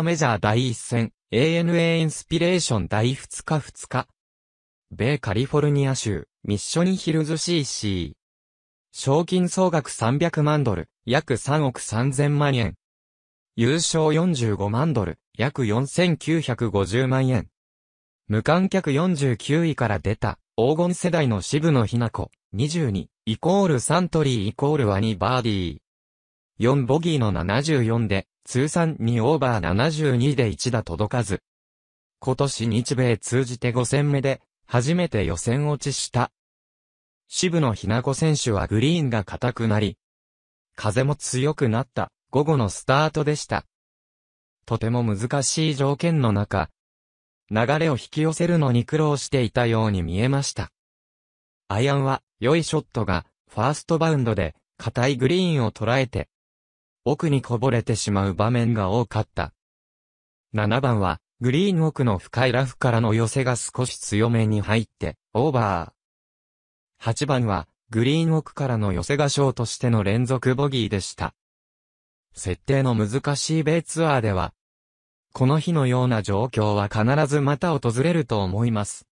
ーメジャー第1戦、ANA インスピレーション第2日2日。米カリフォルニア州、ミッションヒルズ CC。賞金総額300万ドル、約3億3000万円。優勝45万ドル、約4950万円。無観客49位から出た、黄金世代の渋野日向子、22、イコールサントリーイコールワニバーディー。4ボギーの74で、通算2オーバー72で1打届かず。今年日米通じて5戦目で、初めて予選落ちした。渋野ひな子選手はグリーンが硬くなり、風も強くなった午後のスタートでした。とても難しい条件の中、流れを引き寄せるのに苦労していたように見えました。アイアンは良いショットがファーストバウンドで硬いグリーンを捉えて奥にこぼれてしまう場面が多かった。7番は、グリーン奥の深いラフからの寄せが少し強めに入って、オーバー。8番は、グリーン奥からの寄せがショーとしての連続ボギーでした。設定の難しい米ツアーでは、この日のような状況は必ずまた訪れると思います。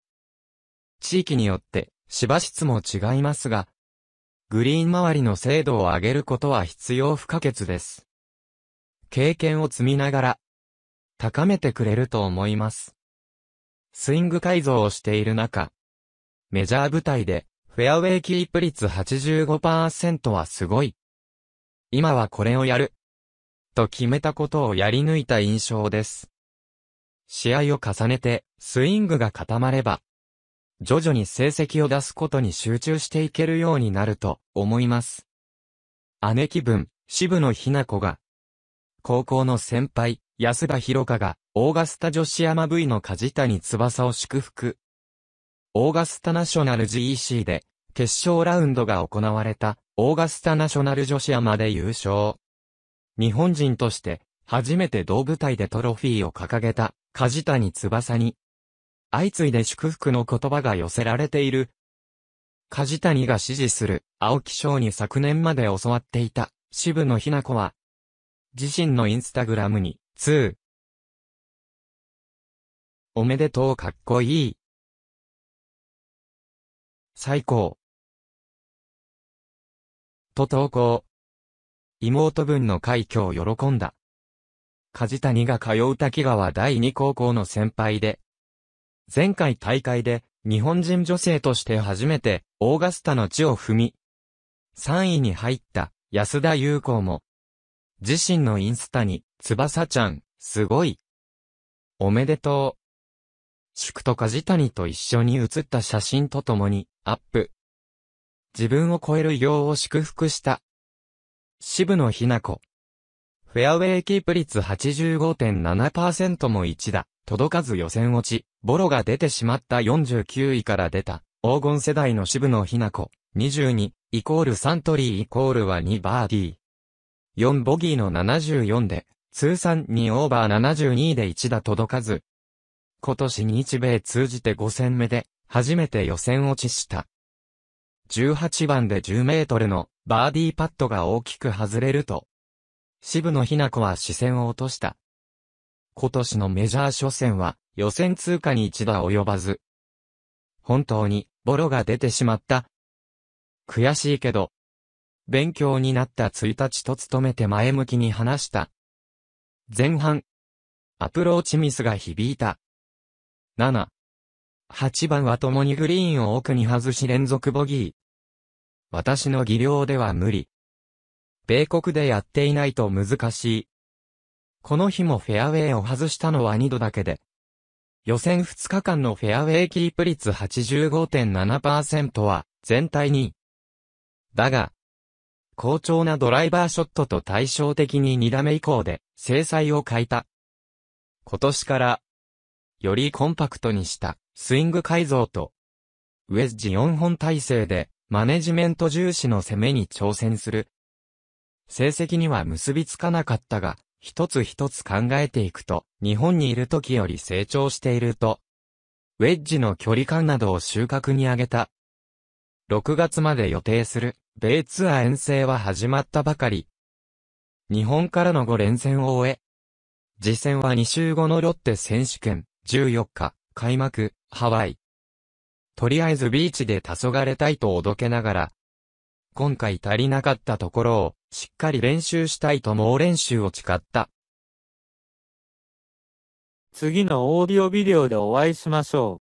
地域によって、芝質も違いますが、グリーン周りの精度を上げることは必要不可欠です。経験を積みながら、高めてくれると思います。スイング改造をしている中、メジャー舞台で、フェアウェイキープ率85%はすごい。今はこれをやる。と決めたことをやり抜いた印象です。試合を重ねて、スイングが固まれば、徐々に成績を出すことに集中していけるようになると思います。姉貴分、渋野ひな子が、高校の先輩、安田博香が、オーガスタ女子山 V の梶谷翼を祝福。オーガスタナショナル GEC で、決勝ラウンドが行われた、オーガスタナショナル女子山で優勝。日本人として、初めて同舞台でトロフィーを掲げた、梶谷翼に、相次いで祝福の言葉が寄せられている。梶谷が支持する青木翔に昨年まで教わっていた渋野日向子は、自身のインスタグラムに、2。おめでとうかっこいい。最高。と投稿。妹分の快挙を喜んだ。梶谷が通う滝川第二高校の先輩で、前回大会で日本人女性として初めてオーガスタの地を踏み、3位に入った安田優子も、自身のインスタに、翼ちゃん、すごい。おめでとう。祝と梶谷と一緒に写った写真とともに、アップ。自分を超える偉業を祝福した。渋野日向子。フェアウェイキープ率85.7%も1打、届かず予選落ち、ボロが出てしまった49位から出た、黄金世代の渋野日な子、22、イコールサントリーイコールは2バーディー。4ボギーの74で、通算2オーバー72で1打届かず。今年日米通じて5戦目で、初めて予選落ちした。18番で10メートルのバーディーパットが大きく外れると、渋野日向子は視線を落とした。今年のメジャー初戦は予選通過に一は及ばず。本当にボロが出てしまった。悔しいけど、勉強になった1日と努めて前向きに話した。前半、アプローチミスが響いた。7、8番は共にグリーンを奥に外し連続ボギー。私の技量では無理。米国でやっていないと難しい。この日もフェアウェイを外したのは2度だけで。予選2日間のフェアウェイキープ率85.7%は全体に。だが、好調なドライバーショットと対照的に2打目以降で制裁を変えた。今年から、よりコンパクトにしたスイング改造と、ウェッジ4本体制でマネジメント重視の攻めに挑戦する成績には結びつかなかったが、一つ一つ考えていくと、日本にいる時より成長していると、ウェッジの距離感などを収穫に挙げた。6月まで予定する、米ツアー遠征は始まったばかり。日本からの5連戦を終え、次戦は2週後のロッテ選手権、14日、開幕、ハワイ。とりあえずビーチで黄昏たいとおどけながら、今回足りなかったところを、しっかり練習したいと猛練習を誓った。次のオーディオビデオでお会いしましょう。